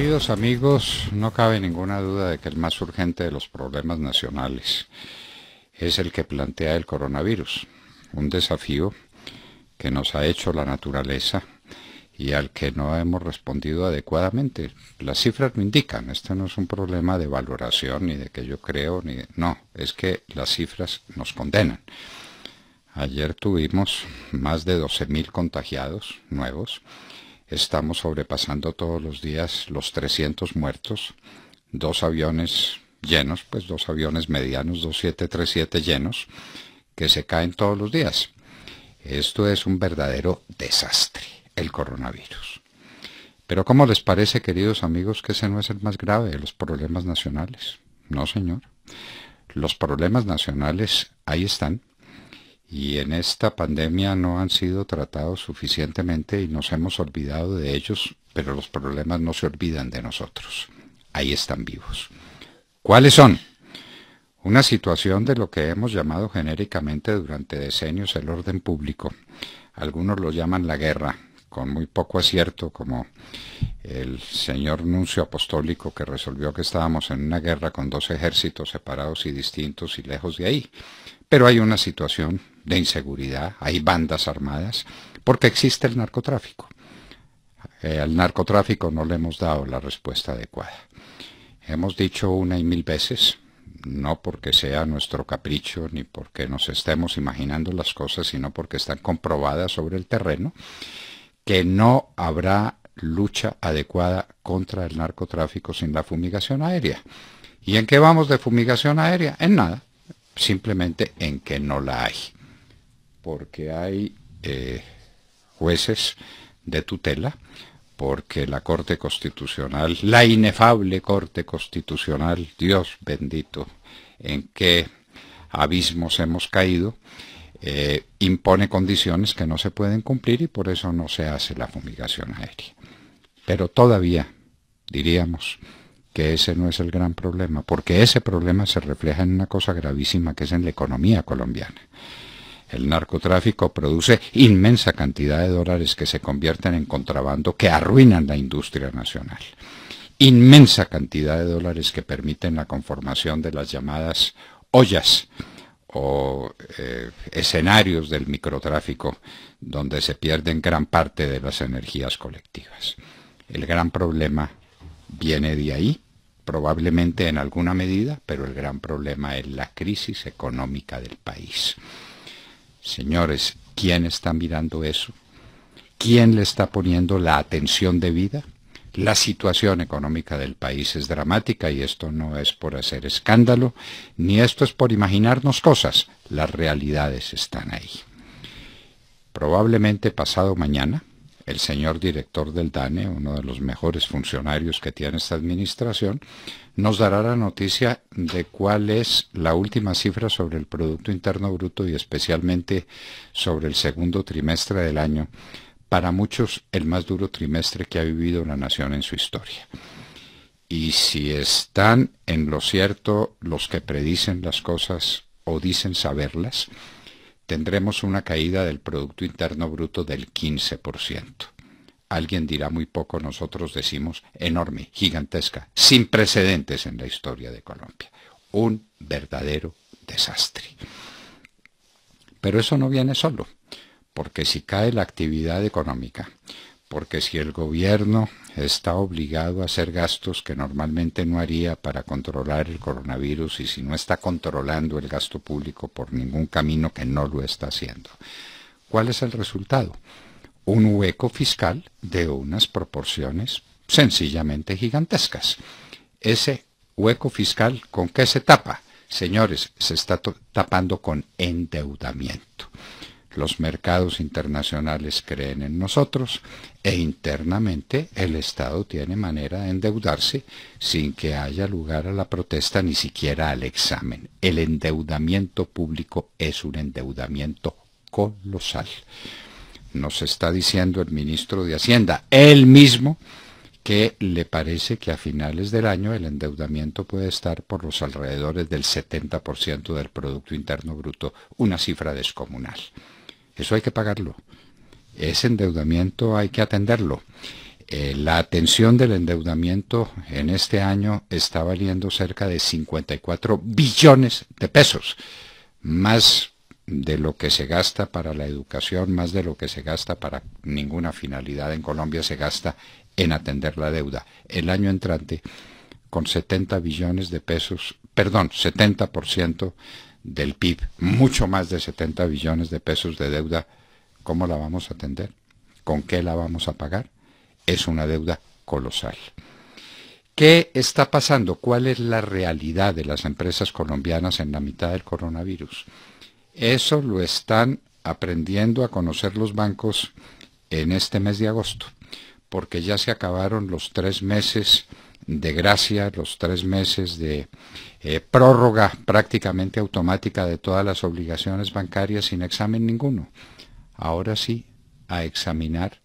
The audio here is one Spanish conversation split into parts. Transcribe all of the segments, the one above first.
Queridos amigos, no cabe ninguna duda de que el más urgente de los problemas nacionales es el que plantea el coronavirus, un desafío que nos ha hecho la naturaleza y al que no hemos respondido adecuadamente. Las cifras lo indican, este no es un problema de valoración ni de que yo creo, ni no, es que las cifras nos condenan. Ayer tuvimos más de 12.000 contagiados nuevos Estamos sobrepasando todos los días los 300 muertos, dos aviones llenos, pues dos aviones medianos, dos siete llenos, que se caen todos los días. Esto es un verdadero desastre, el coronavirus. Pero ¿cómo les parece, queridos amigos, que ese no es el más grave de los problemas nacionales? No, señor. Los problemas nacionales ahí están, y en esta pandemia no han sido tratados suficientemente y nos hemos olvidado de ellos, pero los problemas no se olvidan de nosotros. Ahí están vivos. ¿Cuáles son? Una situación de lo que hemos llamado genéricamente durante decenios el orden público. Algunos lo llaman la guerra, con muy poco acierto, como el señor nuncio apostólico que resolvió que estábamos en una guerra con dos ejércitos separados y distintos y lejos de ahí. Pero hay una situación de inseguridad, hay bandas armadas, porque existe el narcotráfico. Eh, al narcotráfico no le hemos dado la respuesta adecuada. Hemos dicho una y mil veces, no porque sea nuestro capricho, ni porque nos estemos imaginando las cosas, sino porque están comprobadas sobre el terreno, que no habrá lucha adecuada contra el narcotráfico sin la fumigación aérea. ¿Y en qué vamos de fumigación aérea? En nada, simplemente en que no la hay porque hay eh, jueces de tutela, porque la Corte Constitucional, la inefable Corte Constitucional, Dios bendito, en qué abismos hemos caído, eh, impone condiciones que no se pueden cumplir y por eso no se hace la fumigación aérea. Pero todavía, diríamos, que ese no es el gran problema, porque ese problema se refleja en una cosa gravísima que es en la economía colombiana. El narcotráfico produce inmensa cantidad de dólares que se convierten en contrabando que arruinan la industria nacional. Inmensa cantidad de dólares que permiten la conformación de las llamadas ollas o eh, escenarios del microtráfico donde se pierden gran parte de las energías colectivas. El gran problema viene de ahí, probablemente en alguna medida, pero el gran problema es la crisis económica del país. Señores, ¿quién está mirando eso? ¿Quién le está poniendo la atención debida? La situación económica del país es dramática y esto no es por hacer escándalo, ni esto es por imaginarnos cosas. Las realidades están ahí. Probablemente pasado mañana el señor director del DANE, uno de los mejores funcionarios que tiene esta administración, nos dará la noticia de cuál es la última cifra sobre el Producto Interno Bruto y especialmente sobre el segundo trimestre del año, para muchos el más duro trimestre que ha vivido la nación en su historia. Y si están en lo cierto los que predicen las cosas o dicen saberlas, tendremos una caída del Producto Interno Bruto del 15%. Alguien dirá muy poco, nosotros decimos enorme, gigantesca, sin precedentes en la historia de Colombia. Un verdadero desastre. Pero eso no viene solo, porque si cae la actividad económica, porque si el gobierno está obligado a hacer gastos que normalmente no haría para controlar el coronavirus y si no está controlando el gasto público por ningún camino que no lo está haciendo. ¿Cuál es el resultado? Un hueco fiscal de unas proporciones sencillamente gigantescas. Ese hueco fiscal, ¿con qué se tapa? Señores, se está tapando con endeudamiento. Los mercados internacionales creen en nosotros e internamente el Estado tiene manera de endeudarse sin que haya lugar a la protesta ni siquiera al examen. El endeudamiento público es un endeudamiento colosal. Nos está diciendo el ministro de Hacienda, él mismo, que le parece que a finales del año el endeudamiento puede estar por los alrededores del 70% del Producto Interno Bruto, una cifra descomunal. Eso hay que pagarlo. Ese endeudamiento hay que atenderlo. Eh, la atención del endeudamiento en este año está valiendo cerca de 54 billones de pesos, más de lo que se gasta para la educación, más de lo que se gasta para ninguna finalidad en Colombia se gasta en atender la deuda. El año entrante, con 70 billones de pesos, perdón, 70% del PIB, mucho más de 70 billones de pesos de deuda, ¿cómo la vamos a atender? ¿Con qué la vamos a pagar? Es una deuda colosal. ¿Qué está pasando? ¿Cuál es la realidad de las empresas colombianas en la mitad del coronavirus? Eso lo están aprendiendo a conocer los bancos en este mes de agosto, porque ya se acabaron los tres meses de gracia, los tres meses de eh, prórroga prácticamente automática de todas las obligaciones bancarias sin examen ninguno. Ahora sí, a examinar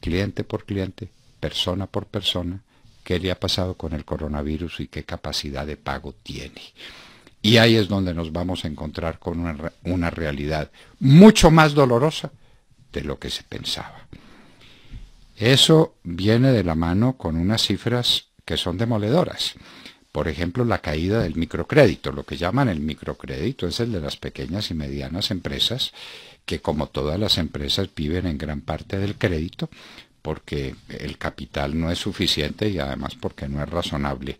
cliente por cliente, persona por persona, qué le ha pasado con el coronavirus y qué capacidad de pago tiene. Y ahí es donde nos vamos a encontrar con una, una realidad mucho más dolorosa de lo que se pensaba. Eso viene de la mano con unas cifras que son demoledoras. Por ejemplo, la caída del microcrédito, lo que llaman el microcrédito es el de las pequeñas y medianas empresas, que como todas las empresas viven en gran parte del crédito, porque el capital no es suficiente y además porque no es razonable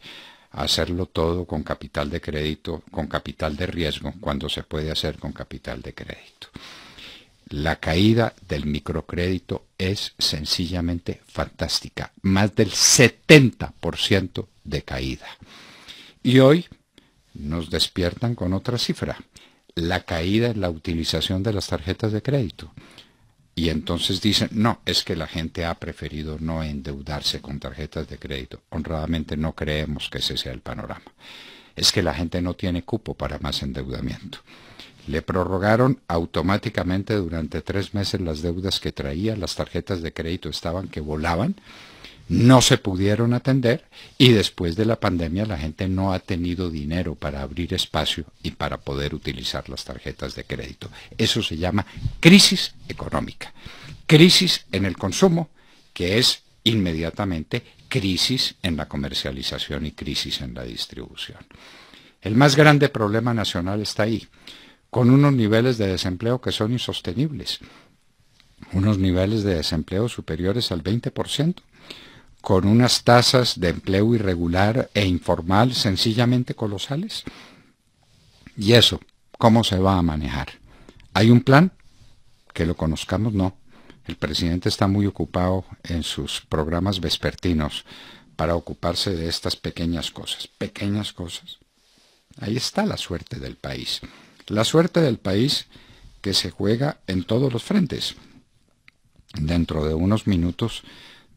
hacerlo todo con capital de crédito, con capital de riesgo, cuando se puede hacer con capital de crédito. La caída del microcrédito es sencillamente fantástica, más del 70% de caída. Y hoy nos despiertan con otra cifra, la caída en la utilización de las tarjetas de crédito. Y entonces dicen, no, es que la gente ha preferido no endeudarse con tarjetas de crédito. Honradamente no creemos que ese sea el panorama. Es que la gente no tiene cupo para más endeudamiento. Le prorrogaron automáticamente durante tres meses las deudas que traía, las tarjetas de crédito estaban que volaban, no se pudieron atender y después de la pandemia la gente no ha tenido dinero para abrir espacio y para poder utilizar las tarjetas de crédito. Eso se llama crisis económica, crisis en el consumo, que es inmediatamente crisis en la comercialización y crisis en la distribución. El más grande problema nacional está ahí con unos niveles de desempleo que son insostenibles, unos niveles de desempleo superiores al 20%, con unas tasas de empleo irregular e informal sencillamente colosales. ¿Y eso cómo se va a manejar? ¿Hay un plan? Que lo conozcamos, no. El presidente está muy ocupado en sus programas vespertinos para ocuparse de estas pequeñas cosas. Pequeñas cosas. Ahí está la suerte del país la suerte del país que se juega en todos los frentes. Dentro de unos minutos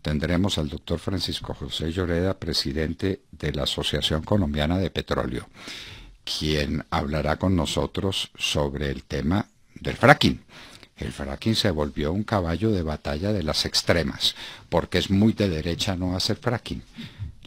tendremos al doctor Francisco José Lloreda, presidente de la Asociación Colombiana de Petróleo, quien hablará con nosotros sobre el tema del fracking. El fracking se volvió un caballo de batalla de las extremas, porque es muy de derecha no hacer fracking.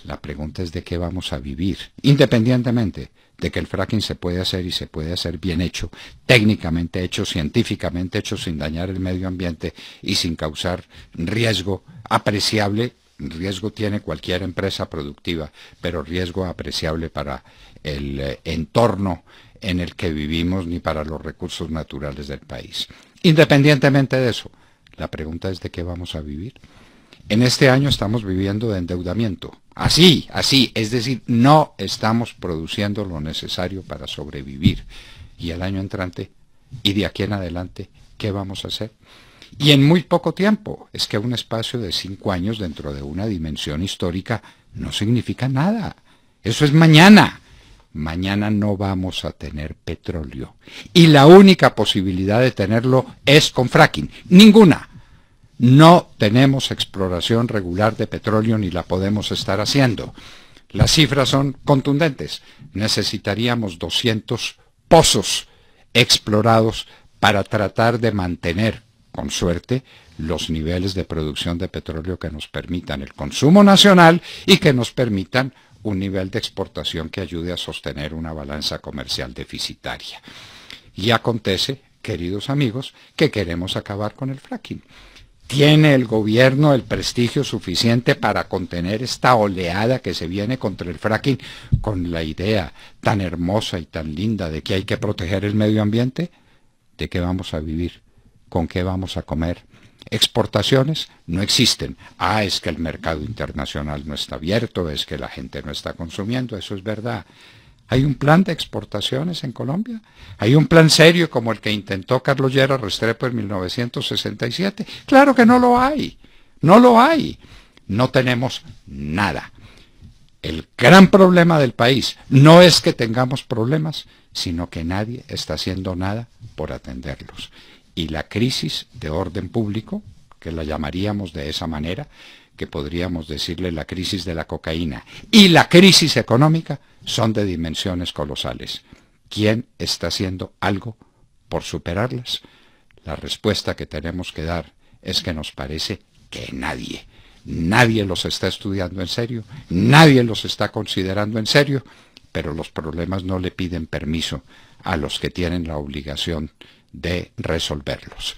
La pregunta es de qué vamos a vivir, independientemente de que el fracking se puede hacer y se puede hacer bien hecho, técnicamente hecho, científicamente hecho, sin dañar el medio ambiente y sin causar riesgo apreciable. Riesgo tiene cualquier empresa productiva, pero riesgo apreciable para el eh, entorno en el que vivimos ni para los recursos naturales del país. Independientemente de eso, la pregunta es de qué vamos a vivir en este año estamos viviendo de endeudamiento. Así, así, es decir, no estamos produciendo lo necesario para sobrevivir. Y el año entrante, y de aquí en adelante, ¿qué vamos a hacer? Y en muy poco tiempo, es que un espacio de cinco años dentro de una dimensión histórica no significa nada. Eso es mañana. Mañana no vamos a tener petróleo. Y la única posibilidad de tenerlo es con fracking. Ninguna no tenemos exploración regular de petróleo ni la podemos estar haciendo. Las cifras son contundentes. Necesitaríamos 200 pozos explorados para tratar de mantener, con suerte, los niveles de producción de petróleo que nos permitan el consumo nacional y que nos permitan un nivel de exportación que ayude a sostener una balanza comercial deficitaria. Y acontece, queridos amigos, que queremos acabar con el fracking. ¿Tiene el gobierno el prestigio suficiente para contener esta oleada que se viene contra el fracking con la idea tan hermosa y tan linda de que hay que proteger el medio ambiente? ¿De qué vamos a vivir? ¿Con qué vamos a comer? Exportaciones no existen. Ah, es que el mercado internacional no está abierto, es que la gente no está consumiendo, eso es verdad. ¿Hay un plan de exportaciones en Colombia? ¿Hay un plan serio como el que intentó Carlos Llera Restrepo en 1967? Claro que no lo hay. No lo hay. No tenemos nada. El gran problema del país no es que tengamos problemas, sino que nadie está haciendo nada por atenderlos. Y la crisis de orden público, que la llamaríamos de esa manera, que podríamos decirle la crisis de la cocaína y la crisis económica son de dimensiones colosales. ¿Quién está haciendo algo por superarlas? La respuesta que tenemos que dar es que nos parece que nadie. Nadie los está estudiando en serio, nadie los está considerando en serio, pero los problemas no le piden permiso a los que tienen la obligación de resolverlos.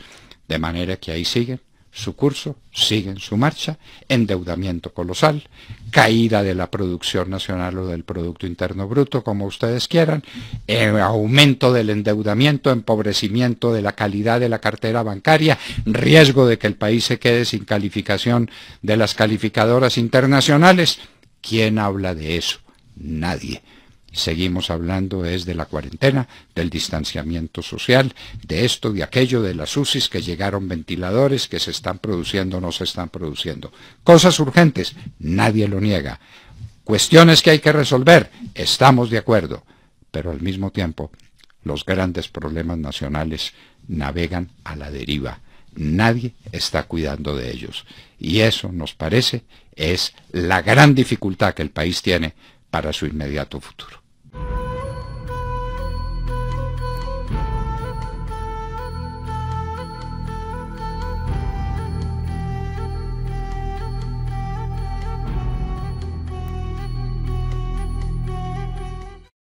De manera que ahí siguen su curso, sigue en su marcha, endeudamiento colosal, caída de la producción nacional o del Producto Interno Bruto, como ustedes quieran, eh, aumento del endeudamiento, empobrecimiento de la calidad de la cartera bancaria, riesgo de que el país se quede sin calificación de las calificadoras internacionales. ¿Quién habla de eso? Nadie. Seguimos hablando es de la cuarentena, del distanciamiento social, de esto, de aquello, de las UCIs que llegaron ventiladores, que se están produciendo, no se están produciendo. Cosas urgentes, nadie lo niega. Cuestiones que hay que resolver, estamos de acuerdo. Pero al mismo tiempo, los grandes problemas nacionales navegan a la deriva. Nadie está cuidando de ellos. Y eso, nos parece, es la gran dificultad que el país tiene para su inmediato futuro.